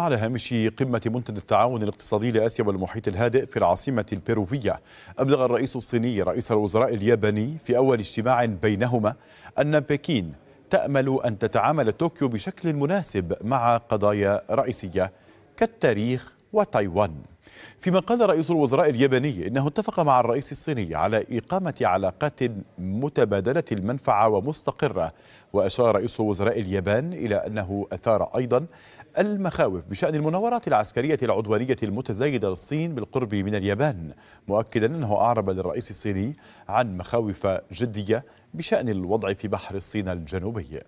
على هامش قمة منتدى التعاون الاقتصادي لآسيا والمحيط الهادئ في العاصمة البيروفية أبلغ الرئيس الصيني رئيس الوزراء الياباني في أول اجتماع بينهما أن بكين تأمل أن تتعامل طوكيو بشكل مناسب مع قضايا رئيسية كالتاريخ وتايوان فيما قال رئيس الوزراء الياباني إنه اتفق مع الرئيس الصيني على إقامة علاقات متبادلة المنفعة ومستقرة وأشار رئيس وزراء اليابان إلى أنه أثار أيضا المخاوف بشأن المناورات العسكرية العدوانية المتزايدة للصين بالقرب من اليابان مؤكدا أنه أعرب للرئيس الصيني عن مخاوف جدية بشأن الوضع في بحر الصين الجنوبي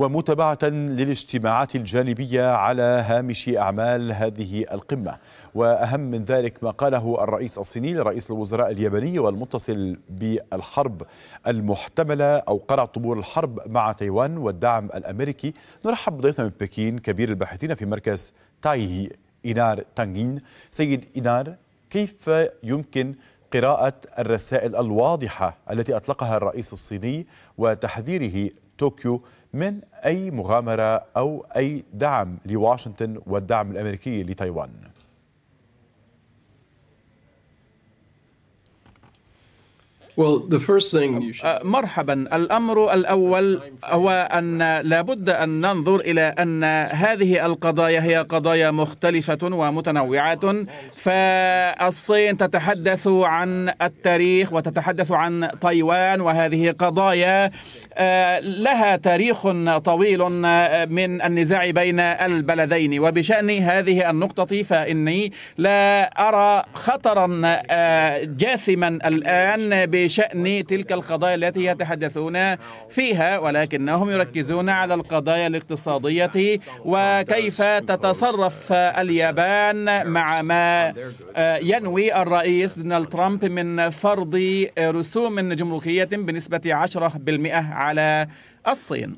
ومتابعة للاجتماعات الجانبية على هامش أعمال هذه القمة وأهم من ذلك ما قاله الرئيس الصيني لرئيس الوزراء الياباني والمتصل بالحرب المحتملة أو قرع طبول الحرب مع تايوان والدعم الأمريكي نرحب بضيفنا من بكين كبير الباحثين في مركز تايهي إينار تانغين سيد إينار كيف يمكن قراءة الرسائل الواضحة التي أطلقها الرئيس الصيني وتحذيره طوكيو من أي مغامرة أو أي دعم لواشنطن والدعم الأمريكي لتايوان أه، مرحبا الامر الاول هو ان لابد ان ننظر الى ان هذه القضايا هي قضايا مختلفه ومتنوعه فالصين تتحدث عن التاريخ وتتحدث عن تايوان وهذه قضايا أه، لها تاريخ طويل أه، من النزاع بين البلدين وبشان هذه النقطه فاني لا ارى خطرا جاثما الان بش بشأن تلك القضايا التي يتحدثون فيها ولكنهم يركزون على القضايا الاقتصادية وكيف تتصرف اليابان مع ما آه، ينوي الرئيس دونالد ترامب من فرض رسوم جمركية بنسبة 10% على الصين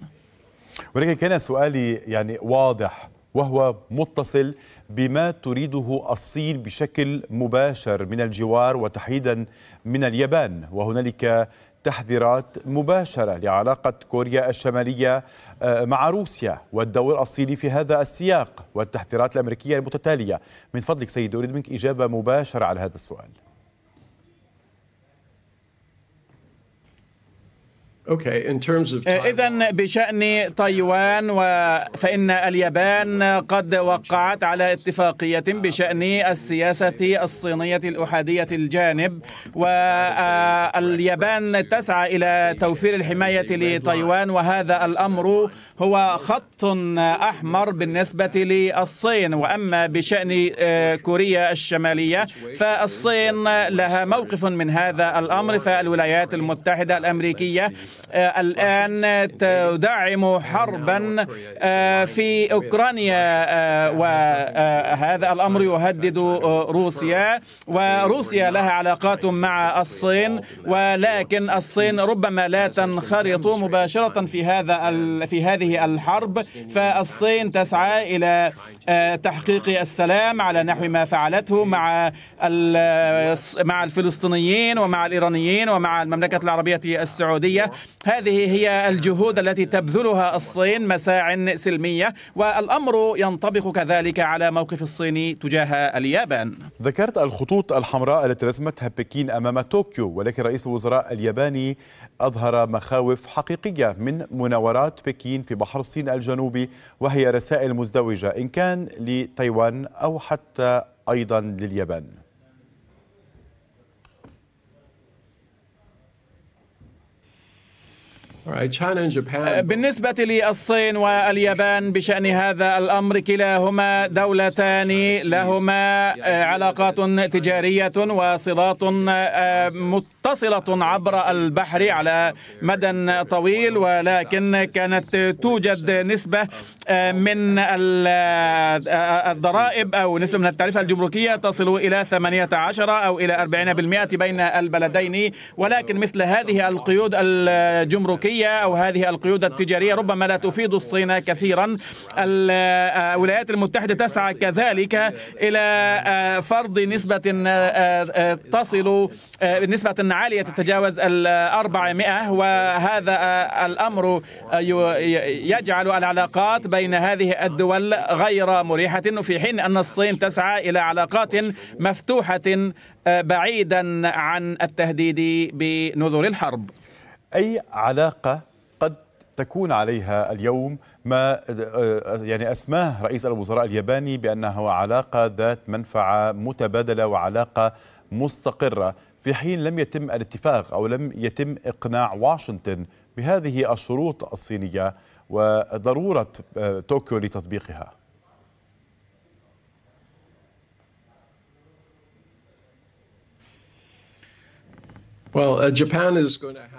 ولكن كان سؤالي يعني واضح وهو متصل بما تريده الصين بشكل مباشر من الجوار وتحديدا من اليابان وهنالك تحذيرات مباشرة لعلاقة كوريا الشمالية آه، مع روسيا والدور الصيني في هذا السياق والتحذيرات الأمريكية المتتالية من فضلك سيد أريد منك إجابة مباشرة على هذا السؤال إذا بشأن تايوان فإن اليابان قد وقعت على اتفاقية بشأن السياسة الصينية الأحادية الجانب واليابان تسعى إلى توفير الحماية لتايوان وهذا الأمر هو خط أحمر بالنسبة للصين وأما بشأن آه، كوريا الشمالية فالصين لها موقف من هذا الأمر فالولايات المتحدة الأمريكية آه، الآن تدعم حربا آه، في أوكرانيا آه، وهذا الأمر يهدد روسيا وروسيا لها علاقات مع الصين ولكن الصين ربما لا تنخرط مباشرة في هذا في هذه الحرب فالصين تسعى إلى تحقيق السلام على نحو ما فعلته مع مع الفلسطينيين ومع الإيرانيين ومع المملكة العربية السعودية هذه هي الجهود التي تبذلها الصين مساع سلمية والأمر ينطبق كذلك على موقف الصين تجاه اليابان ذكرت الخطوط الحمراء التي رسمتها بكين أمام طوكيو ولكن رئيس الوزراء الياباني أظهر مخاوف حقيقية من مناورات بكين في بحر الصين الجنوبي وهي رسائل مزدوجة إن كان لتايوان أو حتى أيضا لليابان أه، بالنسبة للصين واليابان بشأن هذا الأمر كلاهما دولتان لهما أه، علاقات تجارية وصلات أه، مت متصلة عبر البحر على مدى طويل ولكن كانت توجد نسبة آه، من آه، الضرائب أو نسبة من التعريفة الجمركية تصل إلى 18 أو إلى 40% بين البلدين ولكن مثل هذه القيود الجمركية أو هذه القيود التجارية ربما لا تفيد الصين كثيرا آه، الولايات المتحدة تسعى كذلك إلى فرض نسبة تصل نسبة عالية تتجاوز الأربعمائة وهذا آه، الأمر آه، يجعل العلاقات بين هذه الدول غير مريحة في حين أن الصين تسعى إلى علاقات مفتوحة آه، بعيدا عن التهديد بنذر الحرب أي علاقة قد تكون عليها اليوم ما يعني اسماه رئيس الوزراء الياباني بانه علاقه ذات منفعه متبادله وعلاقه مستقره في حين لم يتم الاتفاق أو لم يتم إقناع واشنطن بهذه الشروط الصينية وضرورة آه، طوكيو لتطبيقها Uh,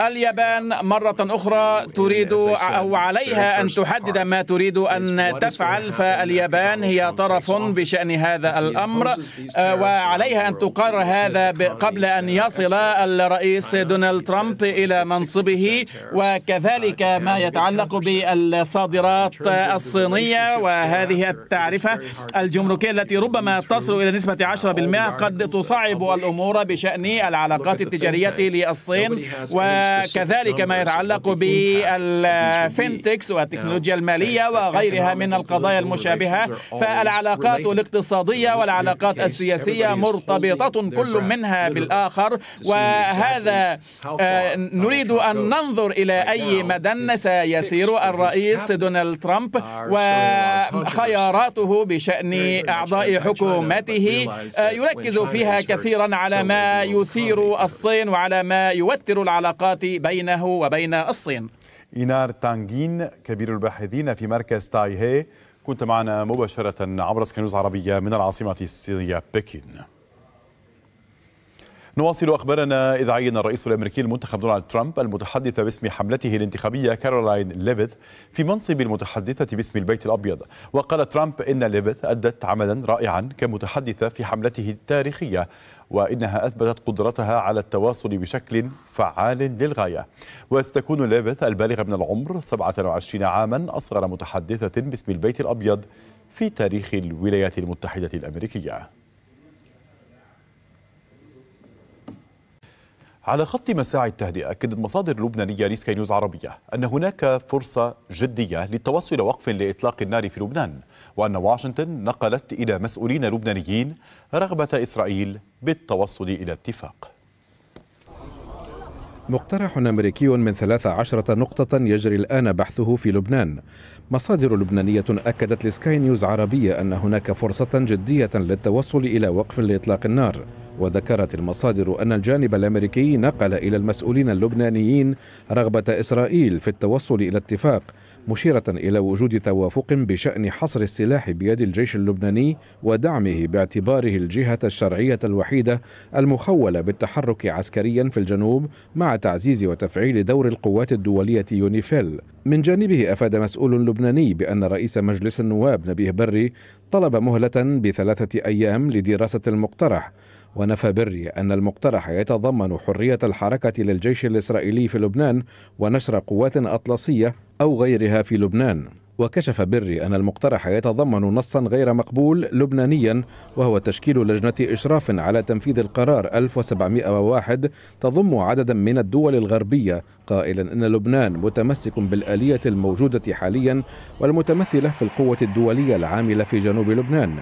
اليابان مرة أخرى oh, تريد أو عليها أن تحدد ما تريد أن تفعل فاليابان هي طرف بشأن هذا الأمر آه، وعليها أن تقرر هذا قبل أن يصل الرئيس دونالد ترامب إلى منصبه وكذلك ما يتعلق بالصادرات الصينية وهذه التعرفة الجمركية التي ربما تصل إلى نسبة 10% قد تصعب الأمور بشأن العلاقات التجارية بديل الصين وكذلك ما يتعلق بالفينتكس والتكنولوجيا المالية وغيرها من القضايا المشابهة فالعلاقات الاقتصادية والعلاقات السياسية مرتبطة كل منها بالآخر وهذا آه، نريد أن ننظر إلى أي مدى سيسير الرئيس دونالد ترامب وخياراته بشأن أعضاء حكومته آه، يركز فيها كثيرا على ما يثير الصين وعلى على ما يوتر العلاقات بينه وبين الصين إينار تانجين كبير الباحثين في مركز تايهي كنت معنا مباشرة عبر سكنوز عربية من العاصمة الصينية بكين نواصل أخبارنا إذ عين الرئيس الأمريكي المنتخب دونالد ترامب المتحدثة باسم حملته الانتخابية كارولاين ليفيث في منصب المتحدثة باسم البيت الأبيض وقال ترامب إن ليفيث أدت عملا رائعا كمتحدثة في حملته التاريخية وإنها أثبتت قدرتها على التواصل بشكل فعال للغاية وستكون ليفيث البالغة من العمر 27 عاما أصغر متحدثة باسم البيت الأبيض في تاريخ الولايات المتحدة الأمريكية على خط مساعي التهدئة أكدت مصادر لبنانية ريسكا نيوز عربية أن هناك فرصة جدية للتوصل وقف لإطلاق النار في لبنان وأن واشنطن نقلت إلى مسؤولين لبنانيين رغبة إسرائيل بالتوصل إلى اتفاق مقترح أمريكي من 13 نقطة يجري الآن بحثه في لبنان مصادر لبنانية أكدت لسكاي نيوز عربية أن هناك فرصة جدية للتوصل إلى وقف لإطلاق النار وذكرت المصادر أن الجانب الأمريكي نقل إلى المسؤولين اللبنانيين رغبة إسرائيل في التوصل إلى اتفاق مشيرة إلى وجود توافق بشأن حصر السلاح بيد الجيش اللبناني ودعمه باعتباره الجهة الشرعية الوحيدة المخولة بالتحرك عسكريا في الجنوب مع تعزيز وتفعيل دور القوات الدولية يونيفيل من جانبه أفاد مسؤول لبناني بأن رئيس مجلس النواب نبيه بري طلب مهلة بثلاثة أيام لدراسة المقترح ونفى بري أن المقترح يتضمن حرية الحركة للجيش الإسرائيلي في لبنان ونشر قوات أطلسية أو غيرها في لبنان وكشف بري أن المقترح يتضمن نصا غير مقبول لبنانيا وهو تشكيل لجنة إشراف على تنفيذ القرار 1701 تضم عددا من الدول الغربية قائلا أن لبنان متمسك بالآلية الموجودة حاليا والمتمثلة في القوة الدولية العاملة في جنوب لبنان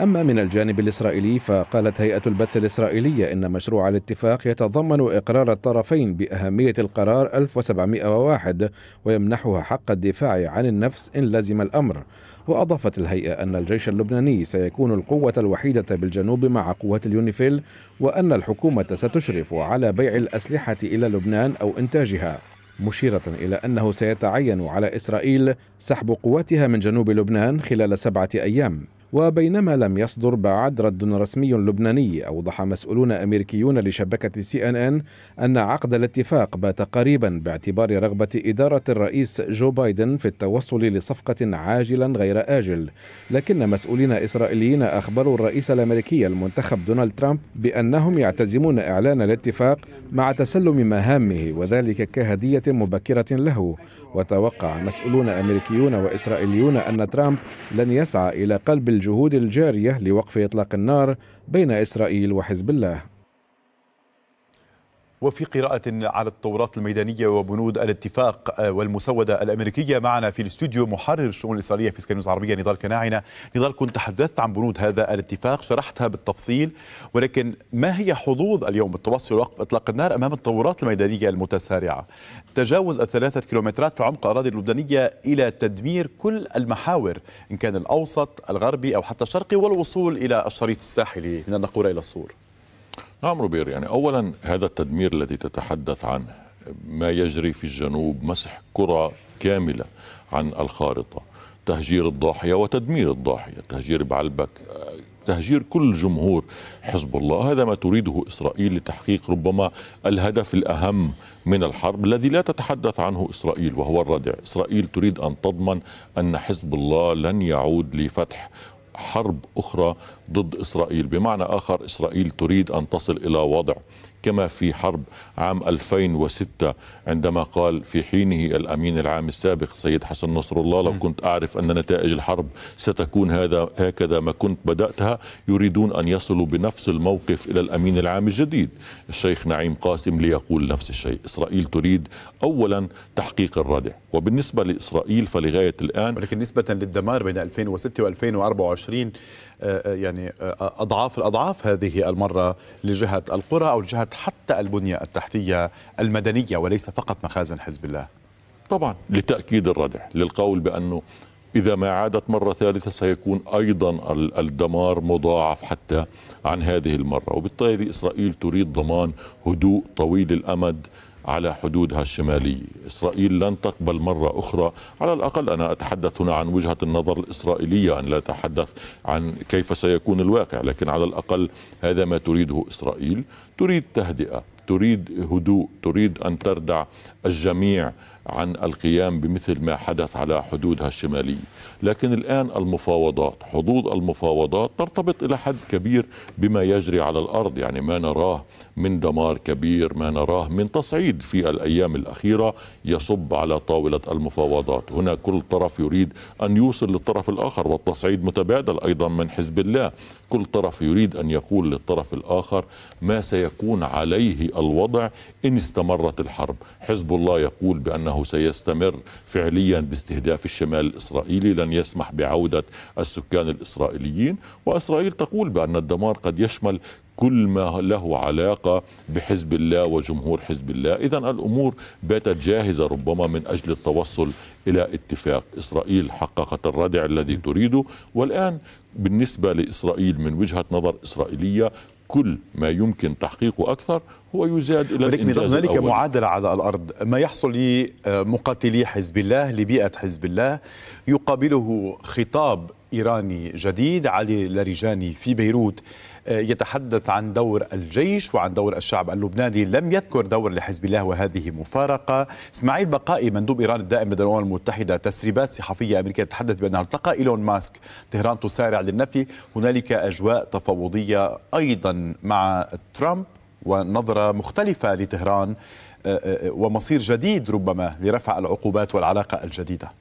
أما من الجانب الإسرائيلي فقالت هيئة البث الإسرائيلية إن مشروع الاتفاق يتضمن إقرار الطرفين بأهمية القرار 1701 ويمنحها حق الدفاع عن النفس إن لزم الأمر وأضافت الهيئة أن الجيش اللبناني سيكون القوة الوحيدة بالجنوب مع قوة اليونيفيل وأن الحكومة ستشرف على بيع الأسلحة إلى لبنان أو إنتاجها مشيرة إلى أنه سيتعين على إسرائيل سحب قواتها من جنوب لبنان خلال سبعة أيام وبينما لم يصدر بعد رد رسمي لبناني أوضح مسؤولون أمريكيون لشبكة سي أن أن أن عقد الاتفاق بات قريبا باعتبار رغبة إدارة الرئيس جو بايدن في التوصل لصفقة عاجلا غير آجل لكن مسؤولين إسرائيليين أخبروا الرئيس الأمريكي المنتخب دونالد ترامب بأنهم يعتزمون إعلان الاتفاق مع تسلم مهامه وذلك كهدية مبكرة له وتوقع مسؤولون أمريكيون وإسرائيليون أن ترامب لن يسعى إلى قلب الجهود الجارية لوقف إطلاق النار بين إسرائيل وحزب الله وفي قراءة على التطورات الميدانية وبنود الاتفاق آه، والمسودة الأمريكية معنا في الاستوديو محرر الشؤون الإسرائيلية في سكاي العربية نضال كناعنة نضال كنت تحدثت عن بنود هذا الاتفاق شرحتها بالتفصيل ولكن ما هي حظوظ اليوم بالتوصل وقف إطلاق النار أمام التطورات الميدانية المتسارعة تجاوز الثلاثة كيلومترات في عمق الأراضي اللبنانية إلى تدمير كل المحاور إن كان الأوسط الغربي أو حتى الشرقي والوصول إلى الشريط الساحلي من النقورة إلى الصور نعم روبير يعني أولا هذا التدمير الذي تتحدث عنه ما يجري في الجنوب مسح كرة كاملة عن الخارطة تهجير الضاحية وتدمير الضاحية تهجير بعلبك تهجير كل جمهور حزب الله هذا ما تريده إسرائيل لتحقيق ربما الهدف الأهم من الحرب الذي لا تتحدث عنه إسرائيل وهو الردع إسرائيل تريد أن تضمن أن حزب الله لن يعود لفتح حرب أخرى ضد إسرائيل بمعنى آخر إسرائيل تريد أن تصل إلى وضع كما في حرب عام 2006 عندما قال في حينه الأمين العام السابق سيد حسن نصر الله لو كنت أعرف أن نتائج الحرب ستكون هذا هكذا ما كنت بدأتها يريدون أن يصلوا بنفس الموقف إلى الأمين العام الجديد الشيخ نعيم قاسم ليقول نفس الشيء إسرائيل تريد أولا تحقيق الردع وبالنسبة لإسرائيل فلغاية الآن ولكن نسبة للدمار بين 2006 و 2024 آه، آه، يعني آه، أضعاف الأضعاف هذه المرة لجهة القرى أو لجهة حتى البنية التحتية المدنية وليس فقط مخازن حزب الله طبعا لتأكيد الردع للقول بأنه إذا ما عادت مرة ثالثة سيكون أيضا الدمار مضاعف حتى عن هذه المرة وبالتالي إسرائيل تريد ضمان هدوء طويل الأمد على حدودها الشمالية إسرائيل لن تقبل مرة أخرى على الأقل أنا أتحدث هنا عن وجهة النظر الإسرائيلية أن لا أتحدث عن كيف سيكون الواقع لكن على الأقل هذا ما تريده إسرائيل تريد تهدئة تريد هدوء تريد أن تردع الجميع عن القيام بمثل ما حدث على حدودها الشمالية لكن الآن المفاوضات حدود المفاوضات ترتبط إلى حد كبير بما يجري على الأرض يعني ما نراه من دمار كبير ما نراه من تصعيد في الأيام الأخيرة يصب على طاولة المفاوضات هنا كل طرف يريد أن يوصل للطرف الآخر والتصعيد متبادل أيضا من حزب الله كل طرف يريد أن يقول للطرف الآخر ما سيكون عليه الوضع إن استمرت الحرب حزب الله يقول بأنه أنه سيستمر فعليا باستهداف الشمال الإسرائيلي لن يسمح بعودة السكان الإسرائيليين وإسرائيل تقول بأن الدمار قد يشمل كل ما له علاقة بحزب الله وجمهور حزب الله إذا الأمور باتت جاهزة ربما من أجل التوصل إلى اتفاق إسرائيل حققت الردع الذي تريده والآن بالنسبة لإسرائيل من وجهة نظر إسرائيلية كل ما يمكن تحقيقه أكثر هو يزاد إلى ولكن الإنجاز هنالك معادلة على الأرض ما يحصل لمقاتلي حزب الله لبيئة حزب الله يقابله خطاب إيراني جديد علي لاريجاني في بيروت آه، يتحدث عن دور الجيش وعن دور الشعب اللبناني لم يذكر دور لحزب الله وهذه مفارقة اسماعيل بقائي مندوب إيران الدائم لدى الأمم المتحدة تسريبات صحفية أمريكية تتحدث بأنها التقى إيلون ماسك طهران تسارع للنفي هنالك أجواء تفاوضية أيضا مع ترامب ونظرة مختلفة لطهران آه، آه، ومصير جديد ربما لرفع العقوبات والعلاقة الجديدة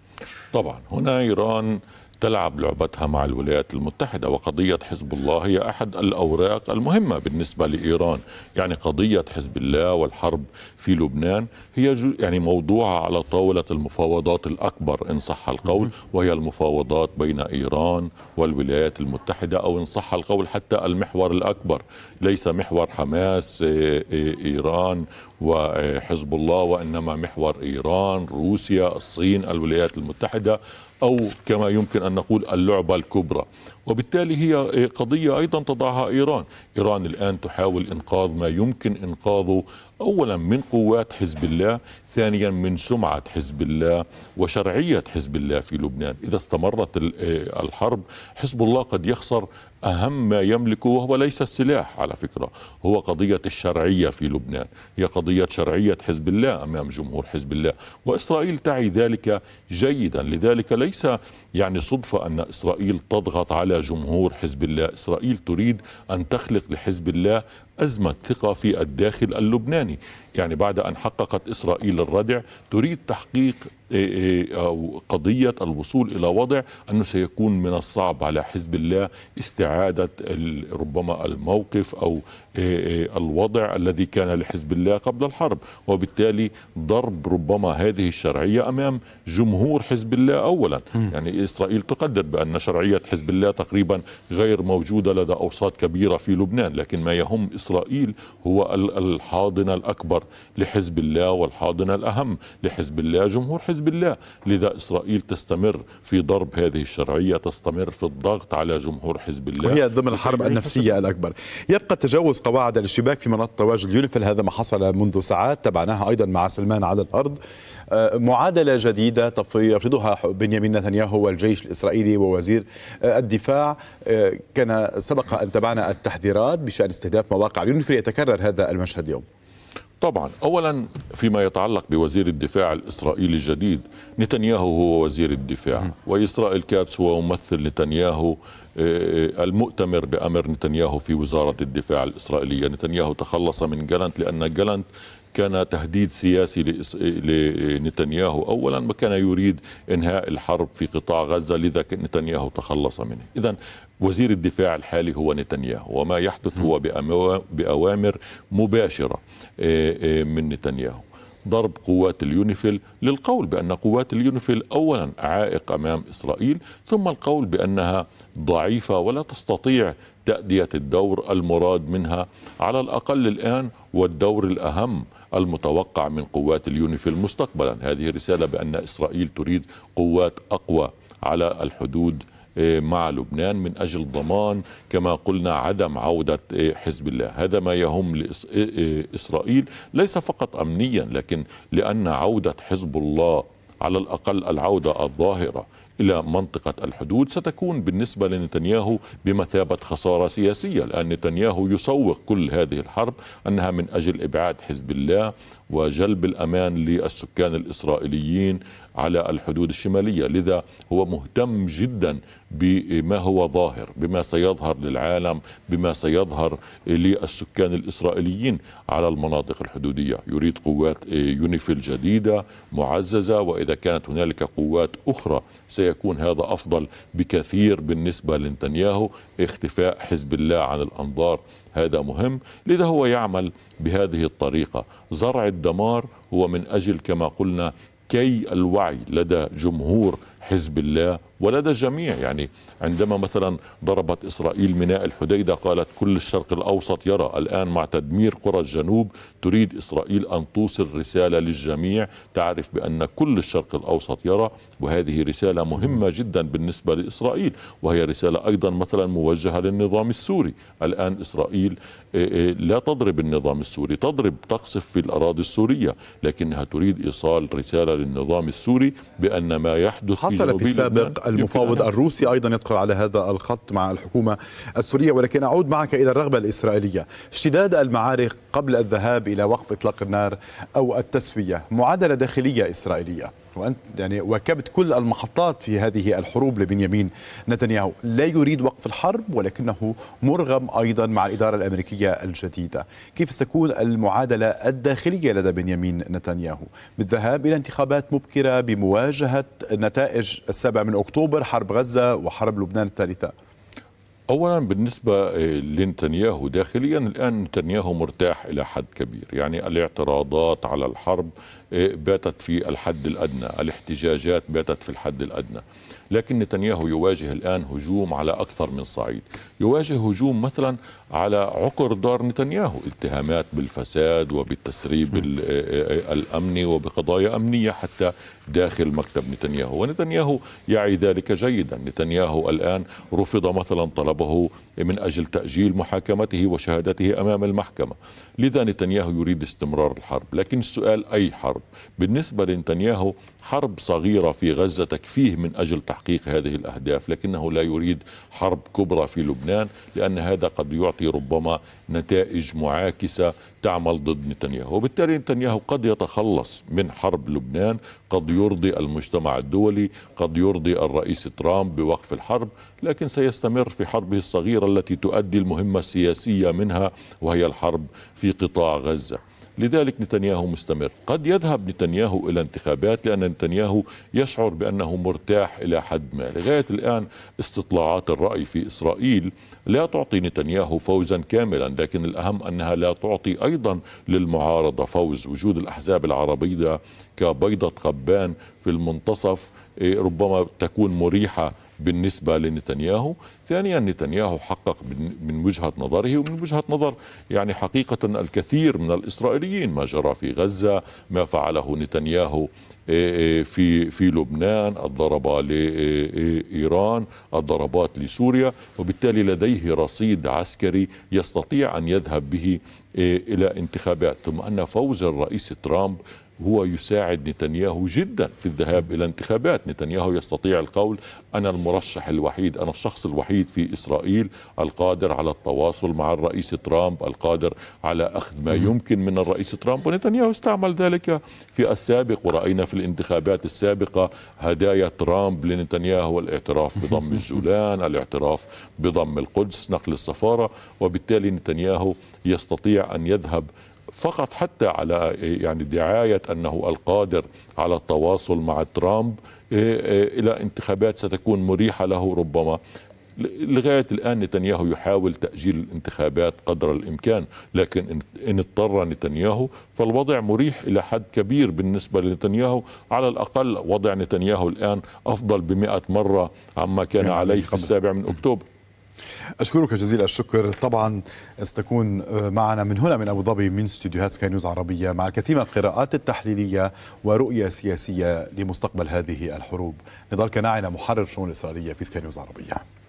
طبعا هنا إيران تلعب لعبتها مع الولايات المتحدة وقضية حزب الله هي أحد الأوراق المهمة بالنسبة لإيران يعني قضية حزب الله والحرب في لبنان هي يعني موضوعه على طاولة المفاوضات الأكبر إن صح القول وهي المفاوضات بين إيران والولايات المتحدة أو إن صح القول حتى المحور الأكبر ليس محور حماس آه، آه، إيران وحزب آه، الله وإنما محور إيران روسيا الصين الولايات المتحدة أو كما يمكن أن نقول اللعبة الكبرى وبالتالي هي قضية أيضا تضعها إيران إيران الآن تحاول إنقاذ ما يمكن إنقاذه أولا من قوات حزب الله ثانيا من سمعة حزب الله وشرعية حزب الله في لبنان إذا استمرت آه، الحرب حزب الله قد يخسر أهم ما يملكه وهو ليس السلاح على فكرة هو قضية الشرعية في لبنان هي قضية شرعية حزب الله أمام جمهور حزب الله وإسرائيل تعي ذلك جيدا لذلك ليس يعني صدفة أن إسرائيل تضغط على جمهور حزب الله إسرائيل تريد أن تخلق لحزب الله أزمة ثقة في الداخل اللبناني يعني بعد أن حققت إسرائيل الردع تريد تحقيق آه، آه، أو قضية الوصول إلى وضع أنه سيكون من الصعب على حزب الله استعادة ربما الموقف أو آه، الوضع الذي كان لحزب الله قبل الحرب وبالتالي ضرب ربما هذه الشرعية أمام جمهور حزب الله أولا يعني إسرائيل تقدر بأن شرعية حزب الله تقريبا غير موجودة لدى أوساط كبيرة في لبنان لكن ما يهم إسرائيل هو الحاضنة الأكبر الأكبر لحزب الله والحاضنة الأهم لحزب الله جمهور حزب الله لذا إسرائيل تستمر في ضرب هذه الشرعية تستمر في الضغط على جمهور حزب الله وهي ضمن الحرب النفسية الأكبر يبقى تجاوز قواعد الاشتباك في مناطق تواجد اليونيفل هذا ما حصل منذ ساعات تبعناها أيضا مع سلمان على الأرض آه، معادلة جديدة يفرضها بنيامين نتنياهو والجيش الإسرائيلي ووزير آه، الدفاع آه، كان سبق أن تبعنا التحذيرات بشأن استهداف مواقع اليونيفل يتكرر هذا المشهد اليوم طبعا اولا فيما يتعلق بوزير الدفاع الاسرائيلي الجديد نتنياهو هو وزير الدفاع واسرائيل كاتس هو ممثل نتنياهو آه، آه، المؤتمر بامر نتنياهو في وزاره الدفاع الاسرائيليه نتنياهو تخلص من جالنت لان جالنت كان تهديد سياسي لنتنياهو أولا وكان يريد إنهاء الحرب في قطاع غزة لذا نتنياهو تخلص منه إذا وزير الدفاع الحالي هو نتنياهو وما يحدث هو بأوامر مباشرة من نتنياهو ضرب قوات اليونيفيل للقول بأن قوات اليونيفيل أولا عائق أمام إسرائيل ثم القول بأنها ضعيفة ولا تستطيع تأدية الدور المراد منها على الأقل الآن والدور الأهم المتوقع من قوات اليونيفيل مستقبلا هذه رسالة بأن إسرائيل تريد قوات أقوى على الحدود إيه، مع لبنان من أجل ضمان كما قلنا عدم عودة إيه، حزب الله هذا ما يهم لإسرائيل إيه، ليس فقط أمنيا لكن لأن عودة حزب الله على الأقل العودة الظاهرة إلى منطقة الحدود ستكون بالنسبة لنتنياهو بمثابة خسارة سياسية لأن نتنياهو يسوق كل هذه الحرب أنها من أجل إبعاد حزب الله وجلب الأمان للسكان الإسرائيليين على الحدود الشمالية لذا هو مهتم جدا بما هو ظاهر بما سيظهر للعالم بما سيظهر للسكان الإسرائيليين على المناطق الحدودية يريد قوات يونيفيل جديدة معززة وإذا كانت هنالك قوات أخرى سيكون هذا أفضل بكثير بالنسبة لنتنياهو اختفاء حزب الله عن الأنظار هذا مهم لذا هو يعمل بهذه الطريقة زرع الدمار هو من أجل كما قلنا كي الوعي لدى جمهور حزب الله ولدى الجميع يعني عندما مثلا ضربت إسرائيل ميناء الحديدة قالت كل الشرق الأوسط يرى الآن مع تدمير قرى الجنوب تريد إسرائيل أن توصل رسالة للجميع تعرف بأن كل الشرق الأوسط يرى وهذه رسالة مهمة جدا بالنسبة لإسرائيل وهي رسالة أيضا مثلا موجهة للنظام السوري الآن إسرائيل آه، آه، لا تضرب النظام السوري تضرب تقصف في الأراضي السورية لكنها تريد إيصال رسالة للنظام السوري بأن ما يحدث حصل في السابق المفاوض الروسي أيضا يدخل على هذا الخط مع الحكومة السورية ولكن أعود معك إلى الرغبة الإسرائيلية اشتداد المعارك قبل الذهاب إلى وقف إطلاق النار أو التسوية معادلة داخلية إسرائيلية وأنت يعني واكبت كل المحطات في هذه الحروب لبنيامين نتنياهو لا يريد وقف الحرب ولكنه مرغم أيضا مع الإدارة الأمريكية الجديدة كيف ستكون المعادلة الداخلية لدى بنيامين نتنياهو بالذهاب إلى انتخابات مبكرة بمواجهة نتائج السابع من أكتوبر حرب غزة وحرب لبنان الثالثة اولا بالنسبه آه، لنتنياهو داخليا الان نتنياهو مرتاح الى حد كبير يعني الاعتراضات على الحرب آه، باتت في الحد الادنى الاحتجاجات باتت في الحد الادنى لكن نتنياهو يواجه الان هجوم على اكثر من صعيد يواجه هجوم مثلا على عقر دار نتنياهو اتهامات بالفساد وبالتسريب آه، آه، آه، الامني وبقضايا امنيه حتى داخل مكتب نتنياهو ونتنياهو يعي ذلك جيدا نتنياهو الان رفض مثلا طلبه من اجل تاجيل محاكمته وشهادته امام المحكمه لذا نتنياهو يريد استمرار الحرب لكن السؤال اي حرب بالنسبه لنتنياهو حرب صغيره في غزه تكفيه من اجل تحقيق هذه الاهداف لكنه لا يريد حرب كبرى في لبنان لان هذا قد يعطي تلقي ربما نتائج معاكسة تعمل ضد نتنياهو وبالتالي نتنياهو قد يتخلص من حرب لبنان قد يرضي المجتمع الدولي قد يرضي الرئيس ترامب بوقف الحرب لكن سيستمر في حربه الصغيرة التي تؤدي المهمة السياسية منها وهي الحرب في قطاع غزة لذلك نتنياهو مستمر قد يذهب نتنياهو إلى انتخابات لأن نتنياهو يشعر بأنه مرتاح إلى حد ما لغاية الآن استطلاعات الرأي في إسرائيل لا تعطي نتنياهو فوزا كاملا لكن الأهم أنها لا تعطي أيضا للمعارضة فوز وجود الأحزاب العربية كبيضة قبان في المنتصف إيه، ربما تكون مريحة بالنسبة لنتنياهو ثانيا نتنياهو حقق من وجهة نظره ومن وجهة نظر يعني حقيقة الكثير من الإسرائيليين ما جرى في غزة ما فعله نتنياهو إيه، إيه، في في لبنان الضربة لإيران الضربات لسوريا وبالتالي لديه رصيد عسكري يستطيع أن يذهب به إيه، إلى انتخابات ثم أن فوز الرئيس ترامب هو يساعد نتنياهو جدا في الذهاب إلى انتخابات نتنياهو يستطيع القول أنا المرشح الوحيد أنا الشخص الوحيد في إسرائيل القادر على التواصل مع الرئيس ترامب القادر على أخذ ما يمكن من الرئيس ترامب ونتنياهو استعمل ذلك في السابق ورأينا في الانتخابات السابقة هدايا ترامب لنتنياهو الاعتراف بضم الجولان الاعتراف بضم القدس نقل السفارة وبالتالي نتنياهو يستطيع أن يذهب فقط حتى على إيه، يعني دعاية أنه القادر على التواصل مع ترامب إيه، إيه، إلى انتخابات ستكون مريحة له ربما لغاية الآن نتنياهو يحاول تأجيل الانتخابات قدر الإمكان لكن إن اضطر نتنياهو فالوضع مريح إلى حد كبير بالنسبة لنتنياهو على الأقل وضع نتنياهو الآن أفضل بمئة مرة عما كان نعم، عليه في السابع من أكتوبر أشكرك جزيل الشكر طبعا ستكون آه، معنا من هنا من أبو ظبي من استديوهات سكاي نيوز عربية مع الكثير من القراءات التحليلية ورؤية سياسية لمستقبل هذه الحروب نضال كناعنا محرر شؤون الإسرائيلية في سكاي نيوز عربية